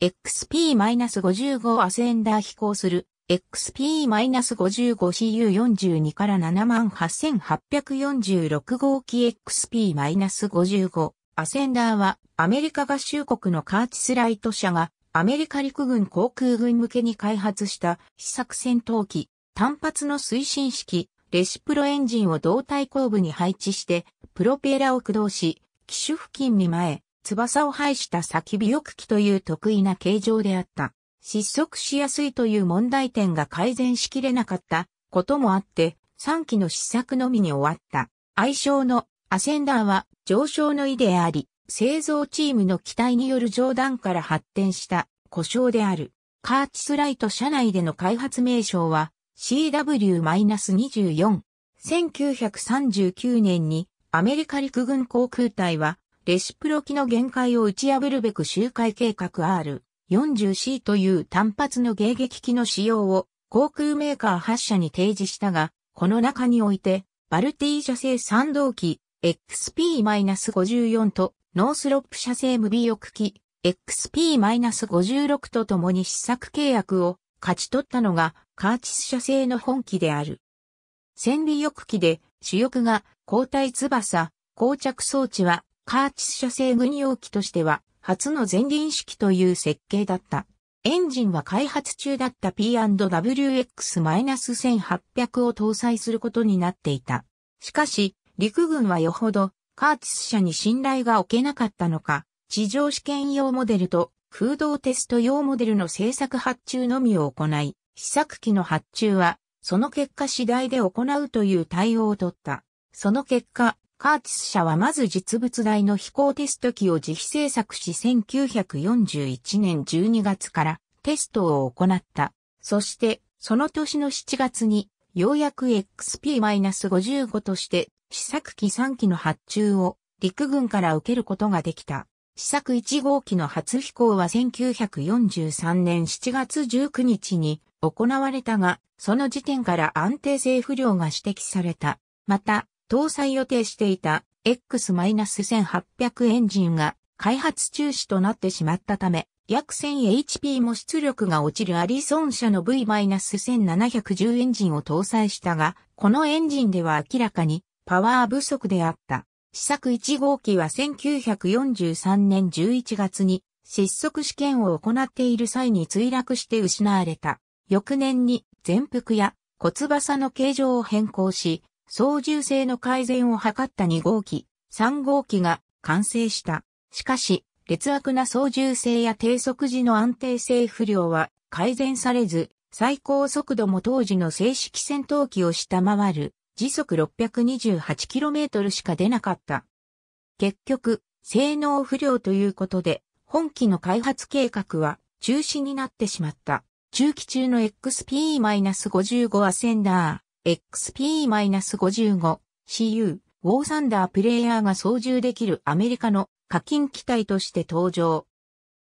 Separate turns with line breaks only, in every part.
XP-55 アセンダー飛行する XP-55CU42 から78846号機 XP-55 アセンダーはアメリカ合衆国のカーチスライト社がアメリカ陸軍航空軍向けに開発した試作戦闘機単発の推進式レシプロエンジンを胴体後部に配置してプロペラを駆動し機種付近に前翼を排した先尾翼機という得意な形状であった。失速しやすいという問題点が改善しきれなかったこともあって、3機の試作のみに終わった。愛称のアセンダーは上昇の意であり、製造チームの期待による冗談から発展した故障である。カーチスライト社内での開発名称は CW-24。1939年にアメリカ陸軍航空隊はレシプロキの限界を打ち破るべく周回計画 R40C という単発の迎撃機の使用を航空メーカー発射に提示したが、この中において、バルティー社製3動機 XP-54 とノースロップ社製無尾翼機 XP-56 と共に試作契約を勝ち取ったのがカーチス社製の本機である。戦尾翼機で主翼が交代翼、膠着装置はカーチス社製軍用機としては、初の前輪式という設計だった。エンジンは開発中だった P&WX-1800 を搭載することになっていた。しかし、陸軍はよほど、カーチス社に信頼が置けなかったのか、地上試験用モデルと空洞テスト用モデルの製作発注のみを行い、試作機の発注は、その結果次第で行うという対応をとった。その結果、カーティス社はまず実物大の飛行テスト機を自費制作し1941年12月からテストを行った。そして、その年の7月に、ようやく XP-55 として試作機3機の発注を陸軍から受けることができた。試作1号機の初飛行は1943年7月19日に行われたが、その時点から安定性不良が指摘された。また、搭載予定していた X-1800 エンジンが開発中止となってしまったため、約 1000HP も出力が落ちるアリソン社の V-1710 エンジンを搭載したが、このエンジンでは明らかにパワー不足であった。試作1号機は1943年11月に失速試験を行っている際に墜落して失われた。翌年に全幅や骨翼の形状を変更し、操縦性の改善を図った2号機、3号機が完成した。しかし、劣悪な操縦性や低速時の安定性不良は改善されず、最高速度も当時の正式戦闘機を下回る時速 628km しか出なかった。結局、性能不良ということで、本機の開発計画は中止になってしまった。中期中の XP-55 アセンダー、XP-55CU ウォーサンダープレイヤーが操縦できるアメリカの課金機体として登場。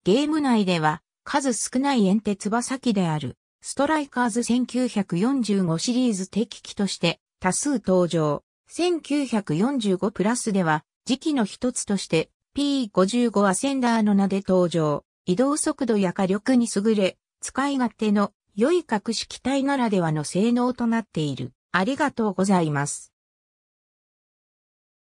ゲーム内では数少ないツ手翼機であるストライカーズ1945シリーズ敵機として多数登場。1945プラスでは時期の一つとして P55 アセンダーの名で登場。移動速度や火力に優れ、使い勝手の良い格式体ならではの性能となっている。ありがとうございます。